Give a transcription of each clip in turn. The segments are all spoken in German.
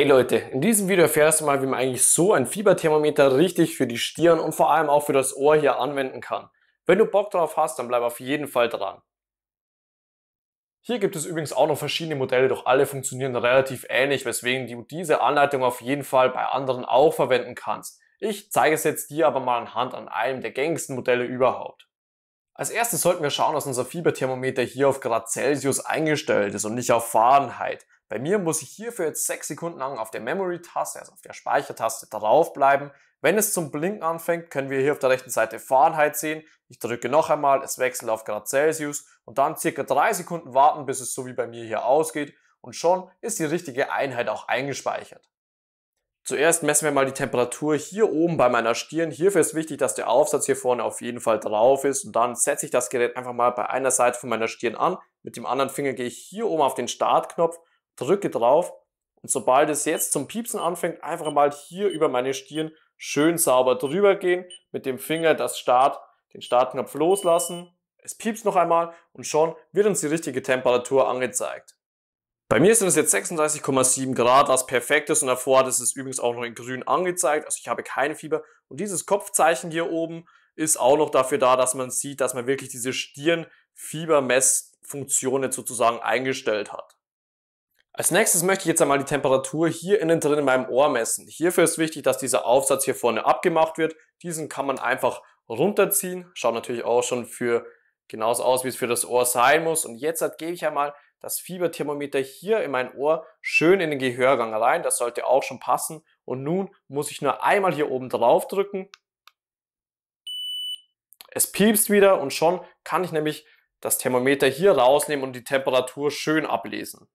Hey Leute, in diesem Video erfährst du mal, wie man eigentlich so ein Fieberthermometer richtig für die Stirn und vor allem auch für das Ohr hier anwenden kann. Wenn du Bock drauf hast, dann bleib auf jeden Fall dran. Hier gibt es übrigens auch noch verschiedene Modelle, doch alle funktionieren relativ ähnlich, weswegen du diese Anleitung auf jeden Fall bei anderen auch verwenden kannst. Ich zeige es jetzt dir aber mal anhand an einem der gängigsten Modelle überhaupt. Als erstes sollten wir schauen, dass unser Fieberthermometer hier auf Grad Celsius eingestellt ist und nicht auf Fahrenheit. Bei mir muss ich hierfür jetzt sechs Sekunden lang auf der Memory-Taste, also auf der Speichertaste, draufbleiben. Wenn es zum Blinken anfängt, können wir hier auf der rechten Seite Fahrenheit sehen. Ich drücke noch einmal, es wechselt auf Grad Celsius und dann circa drei Sekunden warten, bis es so wie bei mir hier ausgeht und schon ist die richtige Einheit auch eingespeichert. Zuerst messen wir mal die Temperatur hier oben bei meiner Stirn. Hierfür ist wichtig, dass der Aufsatz hier vorne auf jeden Fall drauf ist und dann setze ich das Gerät einfach mal bei einer Seite von meiner Stirn an. Mit dem anderen Finger gehe ich hier oben auf den Startknopf drücke drauf und sobald es jetzt zum Piepsen anfängt, einfach mal hier über meine Stirn schön sauber drüber gehen, mit dem Finger das Start, den Startknopf loslassen. Es piepst noch einmal und schon wird uns die richtige Temperatur angezeigt. Bei mir sind es jetzt 36,7 Grad, was perfekt ist und davor hat es ist übrigens auch noch in grün angezeigt, also ich habe kein Fieber. Und dieses Kopfzeichen hier oben ist auch noch dafür da, dass man sieht, dass man wirklich diese Stirnfiebermessfunktion jetzt sozusagen eingestellt hat. Als nächstes möchte ich jetzt einmal die Temperatur hier innen drin in meinem Ohr messen. Hierfür ist wichtig, dass dieser Aufsatz hier vorne abgemacht wird. Diesen kann man einfach runterziehen. Schaut natürlich auch schon für genauso aus, wie es für das Ohr sein muss. Und jetzt gebe ich einmal das Fieberthermometer hier in mein Ohr schön in den Gehörgang rein. Das sollte auch schon passen. Und nun muss ich nur einmal hier oben drauf drücken. Es piepst wieder und schon kann ich nämlich das Thermometer hier rausnehmen und die Temperatur schön ablesen.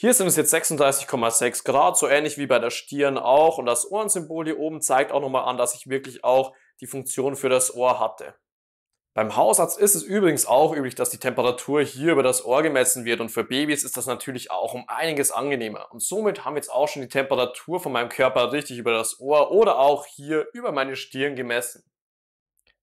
Hier sind es jetzt 36,6 Grad, so ähnlich wie bei der Stirn auch. Und das Ohrensymbol hier oben zeigt auch nochmal an, dass ich wirklich auch die Funktion für das Ohr hatte. Beim Hausarzt ist es übrigens auch üblich, dass die Temperatur hier über das Ohr gemessen wird und für Babys ist das natürlich auch um einiges angenehmer. Und somit haben wir jetzt auch schon die Temperatur von meinem Körper richtig über das Ohr oder auch hier über meine Stirn gemessen.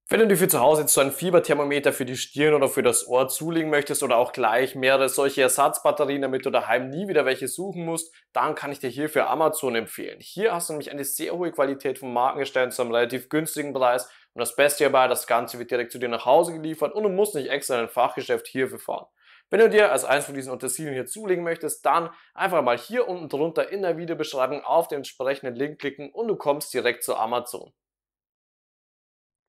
Wenn du dir für zu Hause jetzt so ein Fieberthermometer für die Stirn oder für das Ohr zulegen möchtest oder auch gleich mehrere solche Ersatzbatterien, damit du daheim nie wieder welche suchen musst, dann kann ich dir hierfür Amazon empfehlen. Hier hast du nämlich eine sehr hohe Qualität von Markengestellen zu einem relativ günstigen Preis und das Beste hierbei, das Ganze wird direkt zu dir nach Hause geliefert und du musst nicht extra in ein Fachgeschäft hierfür fahren. Wenn du dir als eins von diesen Utensilien hier zulegen möchtest, dann einfach mal hier unten drunter in der Videobeschreibung auf den entsprechenden Link klicken und du kommst direkt zu Amazon.